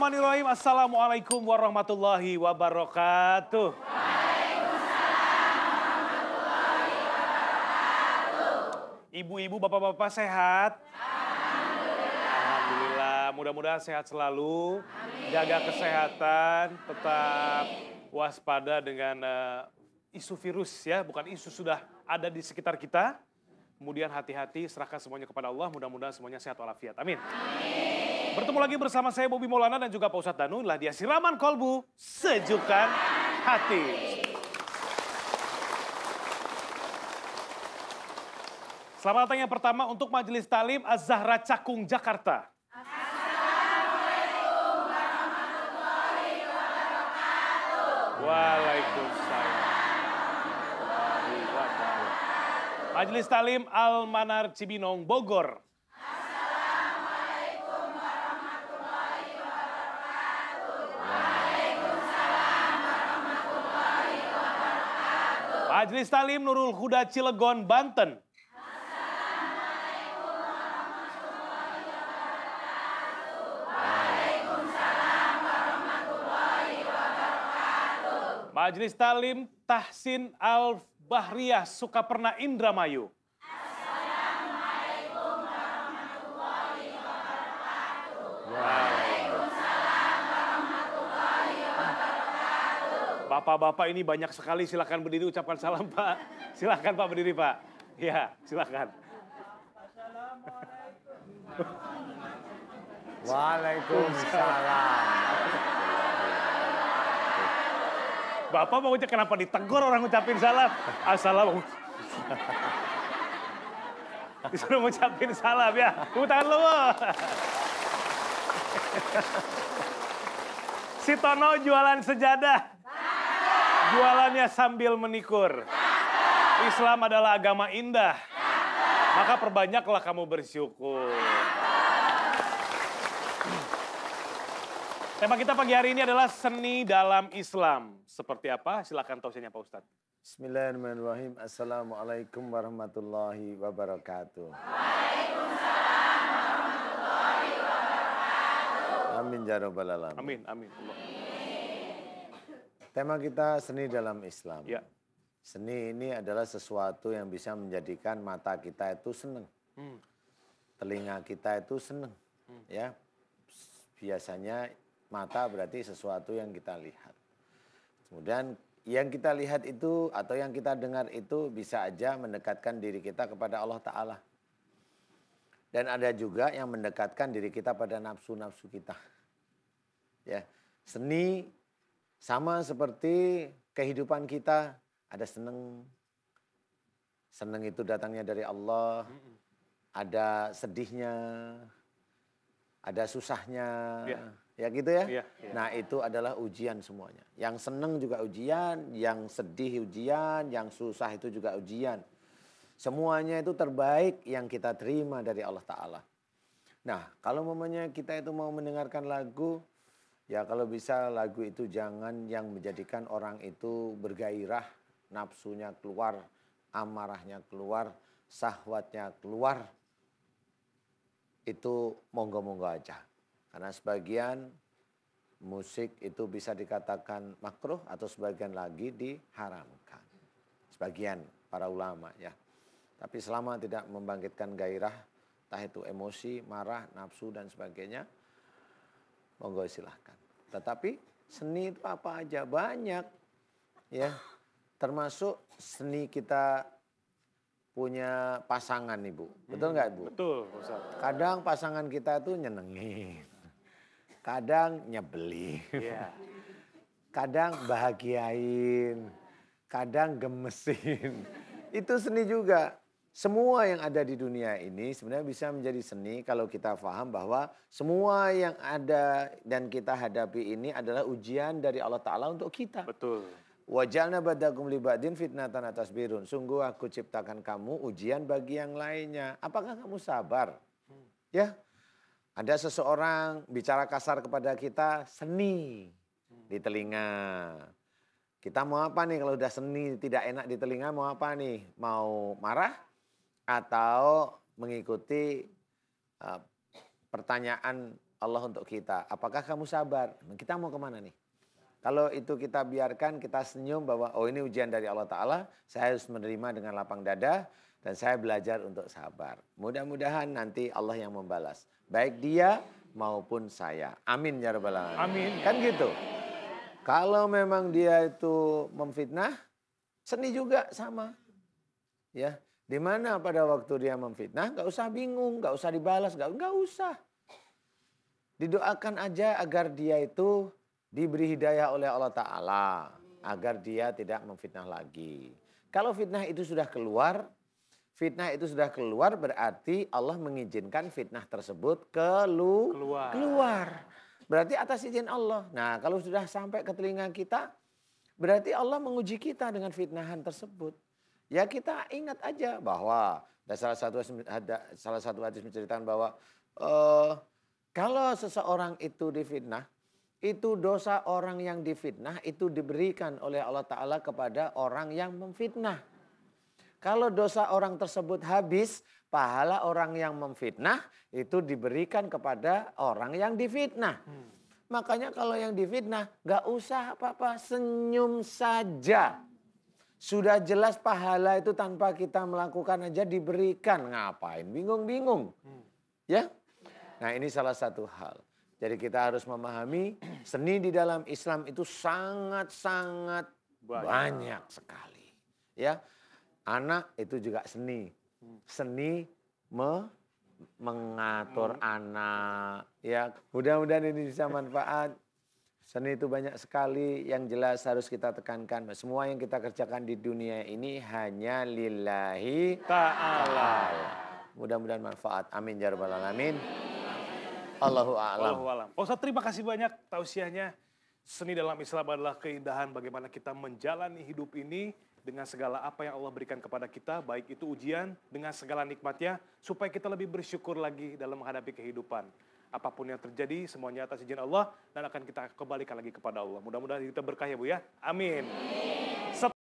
Bismillahirrahmanirrahim. Assalamualaikum warahmatullahi wabarakatuh. Ibu-ibu, bapak-bapak sehat? Alhamdulillah. Alhamdulillah. Mudah-mudahan sehat selalu. Amin. Jaga kesehatan, tetap Amin. waspada dengan uh, isu virus ya, bukan isu sudah ada di sekitar kita. Kemudian hati-hati, serahkan semuanya kepada Allah. Mudah-mudahan semuanya sehat walafiat. Amin. Amin. Bertemu lagi bersama saya Bobi Molana dan juga Pak Ustadz Danu. Inilah dia siraman kolbu, sejukkan hati. Selamat datang yang pertama untuk Majelis Talim Az-Zahra Cakung, Jakarta. Assalamualaikum warahmatullahi wabarakatuh. Waalaikumsalam. Majelis Talim Al-Manar Cibinong, Bogor. Majelis Talim Nurul Huda Cilegon, Banten. Majelis Talim Tahsin Al Bahriyah Sukaperna Indramayu. Bapak-bapak ini banyak sekali, silakan berdiri ucapkan salam Pak. Silakan Pak berdiri Pak. Ya, silakan. Waalaikumsalam. Bapak mau ucap kenapa ditegur orang ucapin salam? Assalamualaikum. Disuruh ucapin salam ya. Tepuk tangan lu. si Tono jualan sejadah. Jualannya sambil menikur. Islam adalah agama indah. Maka perbanyaklah kamu bersyukur. Tema kita pagi hari ini adalah seni dalam Islam. Seperti apa? Silakan tausiahnya Pak Ustadz. Bismillahirrahmanirrahim. Assalamualaikum warahmatullahi wabarakatuh. Waalaikumsalam warahmatullahi wabarakatuh. Amin ya rabbal alamin. Amin, amin. Tema kita seni dalam Islam. Ya. Seni ini adalah sesuatu yang bisa menjadikan mata kita itu seneng. Hmm. Telinga kita itu seneng. Hmm. Ya. Biasanya mata berarti sesuatu yang kita lihat. Kemudian yang kita lihat itu atau yang kita dengar itu bisa aja mendekatkan diri kita kepada Allah Ta'ala. Dan ada juga yang mendekatkan diri kita pada nafsu-nafsu kita. Ya, seni sama seperti kehidupan kita ada seneng. Seneng itu datangnya dari Allah. Ada sedihnya. Ada susahnya. Ya, ya gitu ya? Ya, Nah itu adalah ujian semuanya. Yang seneng juga ujian, yang sedih ujian, yang susah itu juga ujian. Semuanya itu terbaik yang kita terima dari Allah Ta'ala. Nah kalau momennya kita itu mau mendengarkan lagu, Ya kalau bisa lagu itu jangan yang menjadikan orang itu bergairah, nafsunya keluar, amarahnya keluar, sahwatnya keluar. Itu monggo-monggo aja. Karena sebagian musik itu bisa dikatakan makruh atau sebagian lagi diharamkan. Sebagian para ulama ya. Tapi selama tidak membangkitkan gairah, entah itu emosi, marah, nafsu dan sebagainya, monggo silahkan. Tetapi seni itu apa aja banyak ya termasuk seni kita punya pasangan ibu betul hmm, nggak ibu betul Ustaz. kadang pasangan kita itu nyenengin kadang nyebelin yeah. kadang bahagiain kadang gemesin itu seni juga semua yang ada di dunia ini sebenarnya bisa menjadi seni kalau kita paham bahwa semua yang ada dan kita hadapi ini adalah ujian dari Allah Ta'ala untuk kita. Betul. Wajalna badakum libadin fitnatan atas birun. Sungguh aku ciptakan kamu ujian bagi yang lainnya. Apakah kamu sabar? Ya. Ada seseorang bicara kasar kepada kita seni di telinga. Kita mau apa nih kalau udah seni tidak enak di telinga mau apa nih? Mau marah? atau mengikuti uh, pertanyaan Allah untuk kita. Apakah kamu sabar? Nah, kita mau kemana nih? Kalau itu kita biarkan, kita senyum bahwa oh ini ujian dari Allah Ta'ala, saya harus menerima dengan lapang dada, dan saya belajar untuk sabar. Mudah-mudahan nanti Allah yang membalas. Baik dia maupun saya. Amin ya Rabbal Alamin. Amin. Kan gitu. Kalau memang dia itu memfitnah, seni juga sama. Ya, di mana pada waktu dia memfitnah, nggak usah bingung, nggak usah dibalas, nggak nggak usah. Didoakan aja agar dia itu diberi hidayah oleh Allah Ta'ala. Agar dia tidak memfitnah lagi. Kalau fitnah itu sudah keluar, fitnah itu sudah keluar berarti Allah mengizinkan fitnah tersebut kelu keluar. keluar. Berarti atas izin Allah. Nah kalau sudah sampai ke telinga kita, berarti Allah menguji kita dengan fitnahan tersebut. Ya kita ingat aja bahwa dan salah satu ada salah satu hadis menceritakan bahwa uh, kalau seseorang itu difitnah, itu dosa orang yang difitnah itu diberikan oleh Allah Ta'ala kepada orang yang memfitnah. Kalau dosa orang tersebut habis, pahala orang yang memfitnah itu diberikan kepada orang yang difitnah. Hmm. Makanya kalau yang difitnah gak usah apa-apa, senyum saja. Sudah jelas pahala itu tanpa kita melakukan aja diberikan. Ngapain? Bingung-bingung. Ya? Nah ini salah satu hal. Jadi kita harus memahami seni di dalam Islam itu sangat-sangat banyak. banyak sekali. Ya, anak itu juga seni. Seni me mengatur hmm. anak. Ya, mudah-mudahan ini bisa manfaat. Seni itu banyak sekali yang jelas harus kita tekankan. Semua yang kita kerjakan di dunia ini hanya lillahi ta'ala. Mudah-mudahan manfaat. Amin ya rabbal alamin. Allahu a'lam. Allahu Pak Ustaz terima kasih banyak tausiahnya. Seni dalam Islam adalah keindahan bagaimana kita menjalani hidup ini dengan segala apa yang Allah berikan kepada kita, baik itu ujian dengan segala nikmatnya, supaya kita lebih bersyukur lagi dalam menghadapi kehidupan apapun yang terjadi semuanya atas izin Allah dan akan kita kembalikan lagi kepada Allah. Mudah-mudahan kita berkah ya Bu ya. Amin. Amin.